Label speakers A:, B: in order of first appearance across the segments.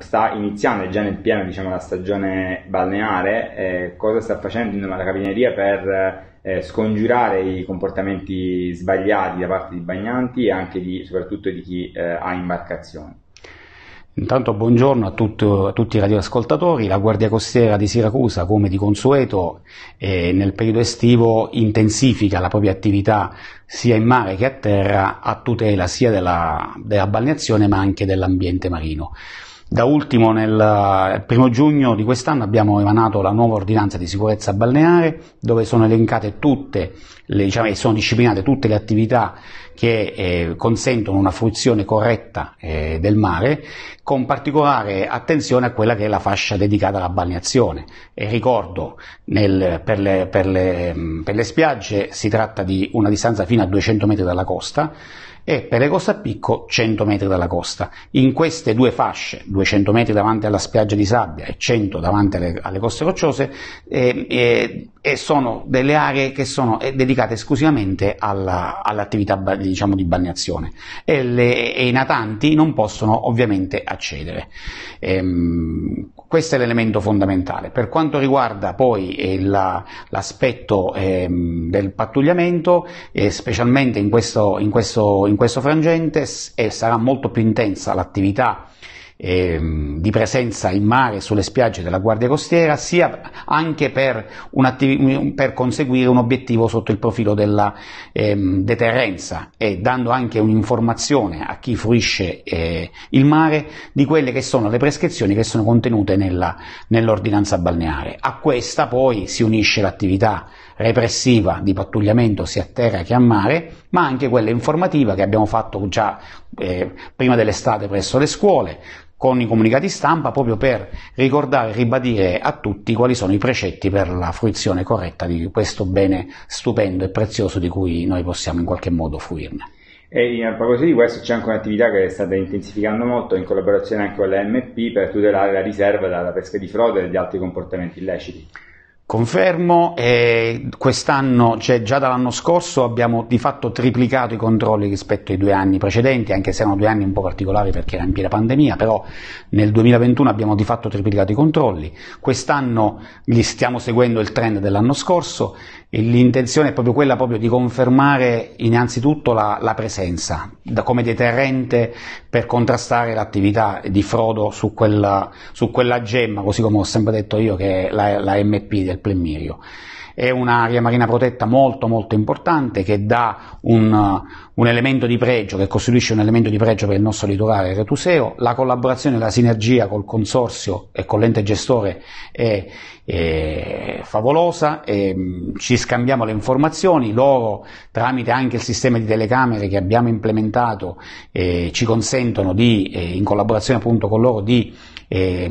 A: sta iniziando già nel pieno diciamo, la stagione balneare, eh, cosa sta facendo insomma, la cabineria per eh, scongiurare i comportamenti sbagliati da parte di bagnanti e anche di, soprattutto di chi eh, ha imbarcazioni?
B: Intanto buongiorno a, tutto, a, tutti i radioascoltatori. La Guardia Costiera di Siracusa, come di consueto, eh, nel periodo estivo intensifica la propria attività sia in mare che a terra a tutela sia della, della balneazione ma anche dell'ambiente marino. Da ultimo, nel eh, primo giugno di quest'anno abbiamo emanato la nuova ordinanza di sicurezza balneare, dove sono elencate tutte, le, diciamo, e sono disciplinate tutte le attività che eh, consentono una fruizione corretta eh, del mare, con particolare attenzione a quella che è la fascia dedicata alla balneazione. E ricordo, nel, per, le, per, le, mm, per le spiagge si tratta di una distanza fino a 200 metri dalla costa, e per Picco 100 metri dalla costa. In queste due fasce, 200 metri davanti alla spiaggia di sabbia e 100 davanti alle, alle coste rocciose, eh, eh, eh, sono delle aree che sono eh, dedicate esclusivamente alla, all'attività diciamo, di balneazione e, le, e, i natanti non possono ovviamente accedere. Ehm, questo è l'elemento fondamentale. Per quanto riguarda poi eh, la, l'aspetto ehm, del pattugliamento, eh, specialmente in questo, in questo in in questo frangente e sarà molto più intensa l'attività ehm, di presenza in mare sulle spiagge della Guardia Costiera, sia anche per, per conseguire un obiettivo sotto il profilo della ehm, deterrenza e dando anche un'informazione a chi fruisce eh, il mare di quelle che sono le prescrizioni che sono contenute nell'ordinanza nell balneare. A questa poi si unisce l'attività repressiva di pattugliamento sia a terra che a mare, ma anche quella informativa che abbiamo fatto già eh, prima dell'estate presso le scuole, con i comunicati stampa proprio per ricordare e ribadire a tutti quali sono i precetti per la fruizione corretta di questo bene stupendo e prezioso di cui noi possiamo in qualche modo fruirne.
A: E a proposito di questo c'è anche un'attività che è stata intensificando molto in collaborazione anche con la MP per tutelare la riserva dalla pesca di frode e di altri comportamenti illeciti.
B: Confermo, eh, quest'anno, cioè già dall'anno scorso, abbiamo di fatto triplicato i controlli rispetto ai due anni precedenti, anche se erano due anni un po' particolari perché era in piena pandemia, però nel 2021 abbiamo di fatto triplicato i controlli, quest'anno li stiamo seguendo il trend dell'anno scorso L'intenzione è proprio quella proprio di confermare innanzitutto la, la presenza da, come deterrente per contrastare l'attività di frodo su quella, su quella, gemma, così come ho sempre detto io, che è la, la MP del Plemirio è un'area marina protetta molto molto importante che dà un, uh, un, elemento di pregio, che costituisce un elemento di pregio per il nostro litorale retuseo, la collaborazione, e la sinergia col consorzio e con l'ente gestore è, è favolosa, è, mm, ci scambiamo le informazioni, loro tramite anche il sistema di telecamere che abbiamo implementato eh, ci consentono di, eh, in collaborazione appunto con loro, di eh,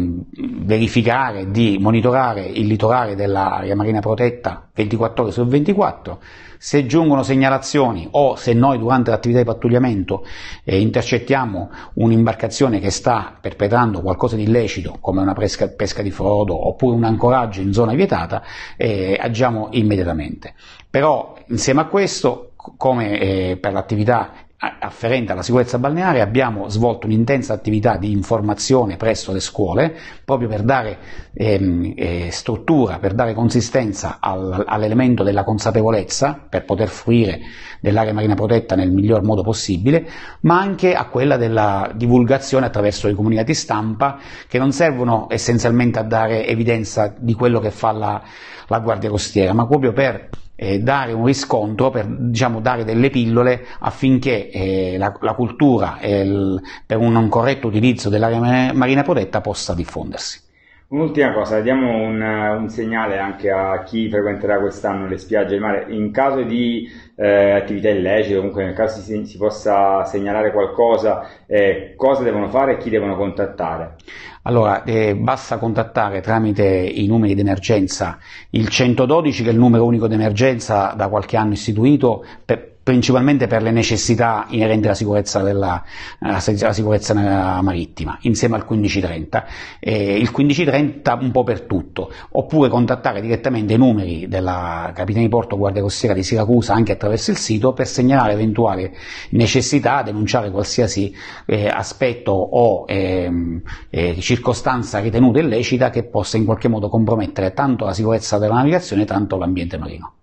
B: verificare, di monitorare il litorale dell'area marina protetta 24 ore su 24, se giungono segnalazioni o se noi durante l'attività di pattugliamento eh, intercettiamo un'imbarcazione che sta perpetrando qualcosa di illecito come una pesca, pesca di frodo oppure un ancoraggio in zona vietata, eh, agiamo immediatamente. Però insieme a questo come eh, per l'attività afferente alla sicurezza balneare abbiamo svolto un'intensa attività di informazione presso le scuole proprio per dare ehm, eh, struttura, per dare consistenza al, all'elemento della consapevolezza, per poter fruire dell'area marina protetta nel miglior modo possibile, ma anche a quella della divulgazione attraverso i comunicati stampa che non servono essenzialmente a dare evidenza di quello che fa la, la Guardia Costiera, ma proprio per eh, dare un riscontro, per diciamo, dare delle pillole affinché eh, la, la, cultura il, per un, un corretto utilizzo dell'area marina protetta possa diffondersi.
A: Un'ultima cosa, diamo un, un, segnale anche a chi frequenterà quest'anno le spiagge del mare. In caso di eh, attività illecite, comunque nel caso si, si possa segnalare qualcosa, eh, cosa devono fare e chi devono contattare?
B: Allora, eh, basta contattare tramite i numeri d'emergenza il 112, che è il numero unico d'emergenza da qualche anno istituito, per, principalmente per le necessità inerenti alla sicurezza, della, alla sicurezza marittima, insieme al 1530. Eh, il 1530 un po' per tutto, oppure contattare direttamente i numeri della Capitania di Porto Guardia Costiera di Siracusa anche attraverso il sito per segnalare eventuali necessità, denunciare qualsiasi eh, aspetto o ehm, eh, circostanza ritenuta illecita che possa in qualche modo compromettere tanto la sicurezza della navigazione tanto l'ambiente marino.